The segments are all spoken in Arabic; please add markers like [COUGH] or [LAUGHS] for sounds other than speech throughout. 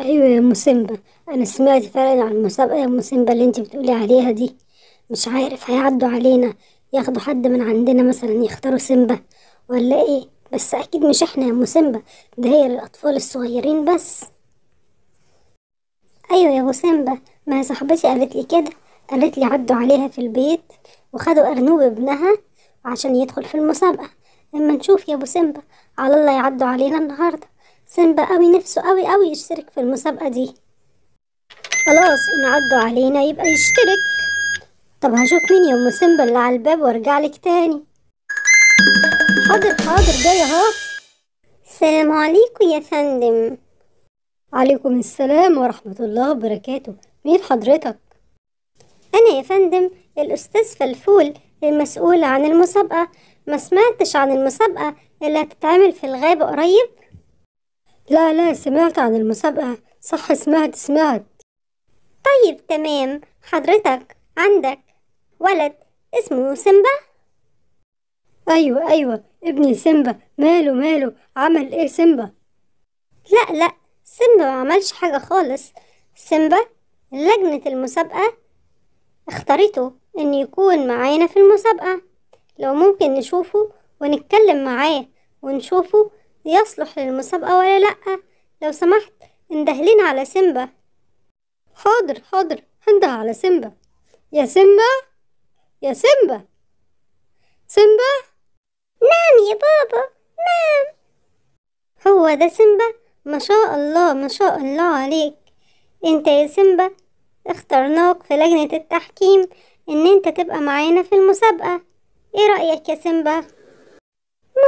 ايوه يا ام سيمبا انا سمعت فعلا عن المسابقه يا ام سيمبا اللي انت بتقولي عليها دي مش عارف هيعدوا علينا ياخدوا حد من عندنا مثلا يختاروا سيمبا ولا ايه بس اكيد مش احنا يا ام سيمبا ده هي للاطفال الصغيرين بس ايوه يا ابو سيمبا ما هي صاحبتي قالت لي كده قالت لي عدوا عليها في البيت وخدوا ارنوب ابنها عشان يدخل في المسابقه اما نشوف يا ابو سيمبا على الله يعدوا علينا النهارده سيمبا قوي نفسه قوي قوي يشترك في المسابقة دي خلاص إن عدوا علينا يبقى يشترك طب هشوف مين يا أم سيمبا اللي على الباب وارجعلك تاني حاضر حاضر جاي اهو السلام عليكم يا فندم عليكم السلام ورحمة الله وبركاته مين حضرتك؟ أنا يا فندم الأستاذ فلفول المسؤول عن المسابقة ما سمعتش عن المسابقة اللي هتتعمل في الغابة قريب لا لا سمعت عن المسابقة صح سمعت سمعت طيب تمام حضرتك عندك ولد اسمه سيمبا أيوة أيوة ابني سيمبا ماله ماله عمل إيه سيمبا لا لا سيمبا ما عملش حاجة خالص سيمبا لجنة المسابقة اختارته إن يكون معانا في المسابقة لو ممكن نشوفه ونتكلم معاه ونشوفه يصلح للمسابقة ولا لأ لو سمحت انده على سيمبا حاضر حاضر هنده على سيمبا يا سيمبا يا سيمبا سيمبا نعم يا بابا نعم هو ده سيمبا ما شاء الله ما شاء الله عليك انت يا سيمبا اخترناك في لجنة التحكيم ان انت تبقى معانا في المسابقة ايه رأيك يا سيمبا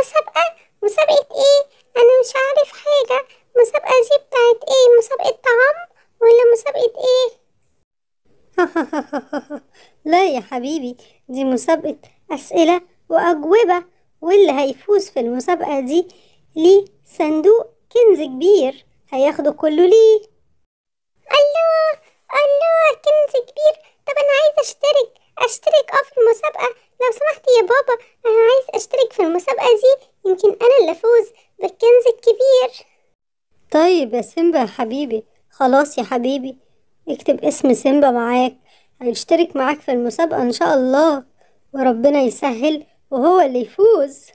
مسابقة مسابقة ايه انا مش عارف حاجة مسابقة دي بتاعت ايه مسابقة طعام ولا مسابقة ايه [LAUGHS] لا يا حبيبي دي مسابقة اسئلة واجوبة واللي هيفوز في المسابقة دي ليه صندوق كنز كبير هياخده كله ليه الله الله كنز كبير طب انا عايزة اشترك اشترك اه في المسابقة لو سمحت يا بابا انا عايز اشترك في المسابقة دي يمكن أنا اللي أفوز بالكنز الكبير طيب يا سيمبا يا حبيبي خلاص يا حبيبي اكتب اسم سيمبا معاك هيشترك معاك في المسابقة إن شاء الله وربنا يسهل وهو اللي يفوز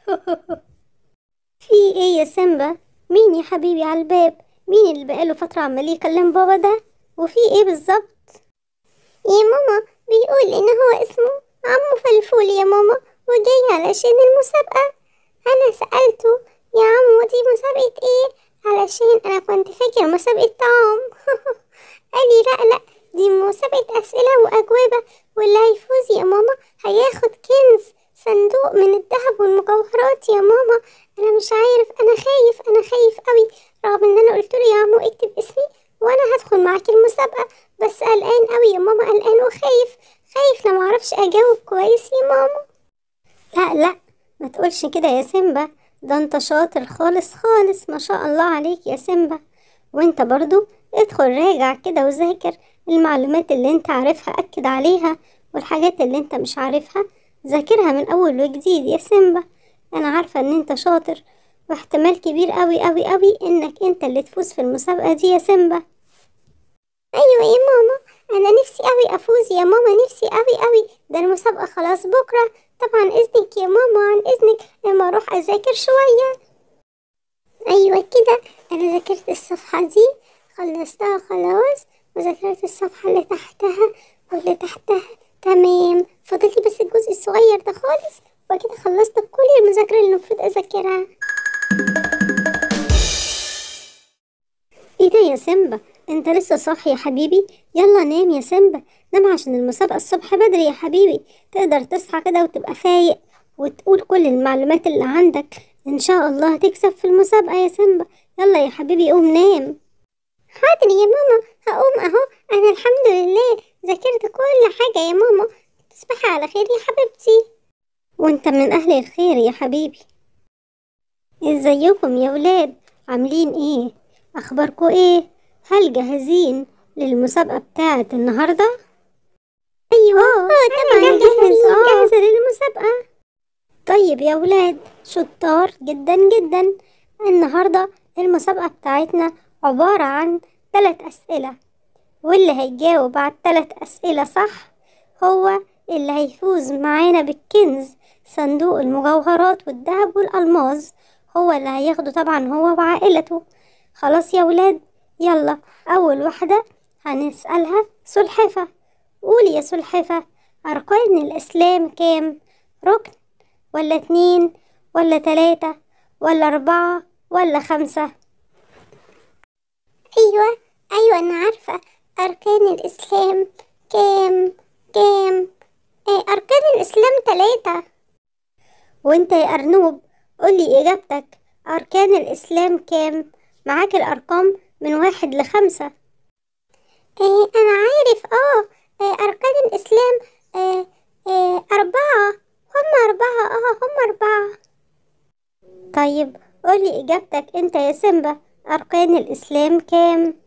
[LAUGHS] في ايه يا سيمبا مين يا حبيبي على الباب مين اللي بقاله فترة عمال يكلم بابا ده وفي ايه بالظبط يا إيه ماما بيقول ان هو اسمه عمو فلفول يا ماما وجاي علشان المسابقة أنا سألته يا عمو دي مسابقة إيه علشان أنا كنت فاكر مسابقة طعام [LAUGHS] قال لي لأ لأ دي مسابقة أسئلة وأجوبة واللي هيفوز يا ماما هياخد كنز صندوق من الذهب والمجوهرات يا ماما أنا مش عارف أنا خايف أنا خايف أوي رغم إن أنا قلت له يا عمو اكتب اسمي وأنا هدخل معاك المسابقة بس قلقان أوي يا ماما قلقان وخايف خايف لو معرفش أجاوب كويس يا ماما لا لا ما تقولش كده يا سيمبا ده انت شاطر خالص خالص ما شاء الله عليك يا سيمبا وانت برضو ادخل راجع كده وذاكر المعلومات اللي انت عارفها اكد عليها والحاجات اللي انت مش عارفها ذاكرها من اول وجديد يا سيمبا انا عارفة ان انت شاطر واحتمال كبير قوي قوي قوي انك انت اللي تفوز في المسابقة دي يا سيمبا ايوه يا ماما انا نفسي قوي افوز يا ماما نفسي قوي قوي ده المسابقه خلاص بكره طبعا اذنك يا ماما عن اذنك لما اروح اذاكر شويه ايوه كده انا ذاكرت الصفحه دي خلصتها خلاص وذاكرت الصفحه اللي تحتها واللي تحتها تمام فضلت بس الجزء الصغير ده خالص وكده خلصت كل المذاكره اللي المفروض اذاكرها ايه ده يا سيمبا انت لسه صاحي يا حبيبي يلا نام يا سيمبا نام عشان المسابقة الصبح بدري يا حبيبي تقدر تصحى كده وتبقى فايق وتقول كل المعلومات اللي عندك ان شاء الله تكسب في المسابقة يا سيمبا يلا يا حبيبي قوم نام حاضر يا ماما هقوم اهو انا الحمد لله ذاكرت كل حاجة يا ماما تصبحي على خير يا حبيبتي وانت من اهل الخير يا حبيبي ازيكم يا ولاد عاملين ايه اخباركم ايه هل جاهزين للمسابقة بتاعة النهاردة؟ أيوة آه أيوة، تمام جاهزين جاهزة للمسابقة طيب يا ولاد شطار جدا جدا النهاردة المسابقة بتاعتنا عبارة عن ثلاث أسئلة واللي هيجاوب على الثلاث أسئلة صح هو اللي هيفوز معانا بالكنز صندوق المجوهرات والذهب والألماس هو اللي هياخده طبعا هو وعائلته خلاص يا ولاد يلا أول واحدة هنسألها سلحفة قولي يا سلحفة أركان الإسلام كام؟ ركن ولا اتنين ولا تلاتة ولا أربعة ولا خمسة أيوة أيوة أنا عارفة أركان الإسلام كام كام آه، أركان الإسلام تلاتة وانت يا أرنوب قولي إجابتك أركان الإسلام كام معاك الأرقام من واحد لخمسة آه أنا عارف آه, إيه، أركان الإسلام آه أربعة هم أربعة آه هم أربعة طيب قولي إجابتك أنت يا سيمبا أركان الإسلام كام؟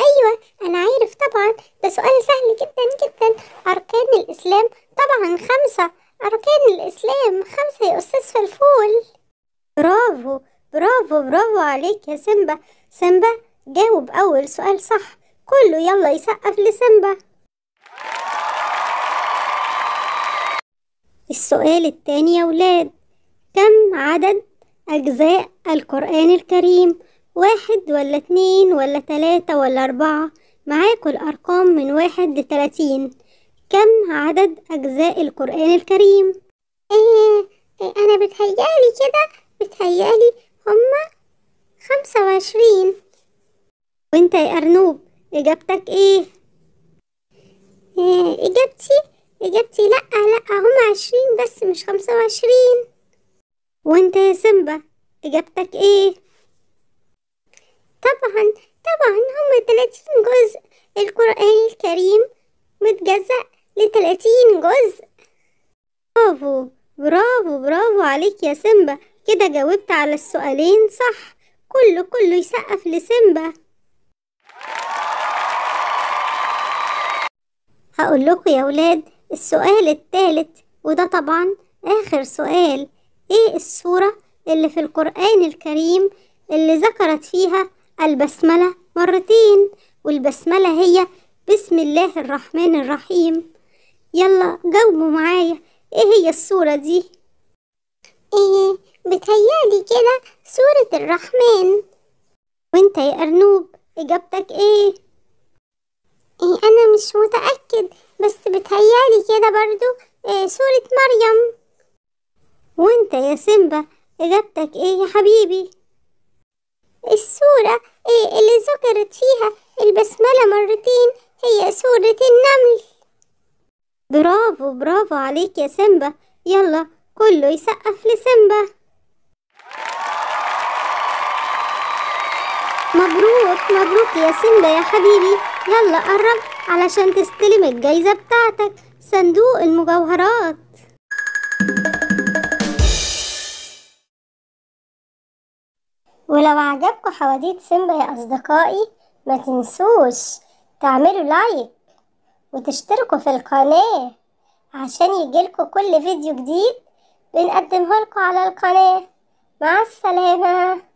أيوة أنا عارف طبعا ده سؤال سهل جدا جدا أركان الإسلام طبعا خمسة أركان الإسلام خمسة يا أستاذ فلفول برافو برافو برافو عليك يا سيمبا سيمبا جاوب أول سؤال صح كله يلا يسقف لسيمبا السؤال التاني يا ولاد كم عدد أجزاء القرآن الكريم واحد ولا اتنين ولا تلاتة ولا أربعة معاكوا الأرقام من واحد لتلاتين كم عدد أجزاء القرآن الكريم؟ إيه, إيه أنا بتهيألي كده بتهيألي هما خمسة وعشرين وانت يا أرنوب إجابتك إيه؟ آه، إجابتي إجابتي لأ لأ هما عشرين بس مش خمسة وعشرين وانت يا سيمبا إجابتك إيه؟ طبعا طبعا هما تلاتين جزء القرآن الكريم متجزأ لتلاتين جزء برافو برافو برافو عليك يا سيمبا كده جاوبت على السؤالين صح كله كله يسقف لسيمبا هقول لكم يا ولاد السؤال الثالث وده طبعا آخر سؤال إيه الصوره اللي في القرآن الكريم اللي ذكرت فيها البسملة مرتين والبسملة هي بسم الله الرحمن الرحيم يلا جاوبوا معايا إيه هي الصوره دي؟ إيه بتهيألي كده سورة الرحمن وانت يا أرنوب إجابتك إيه؟ إيه أنا مش متأكد بس بتهيألي كده برضو إيه سورة مريم وانت يا سيمبا إجابتك إيه يا حبيبي؟ السورة إيه اللي ذكرت فيها البسملة مرتين هي سورة النمل برافو برافو عليك يا سيمبا يلا كله يسقف لسيمبا مبروك مبروك يا سيمبا يا حبيبي يلا قرب علشان تستلم الجايزة بتاعتك صندوق المجوهرات ولو عجبكم حواديت سيمبا يا أصدقائي ما تنسوش تعملوا لايك وتشتركوا في القناة عشان يجيلكوا كل فيديو جديد بنقدمه لكم على القناة مع السلامة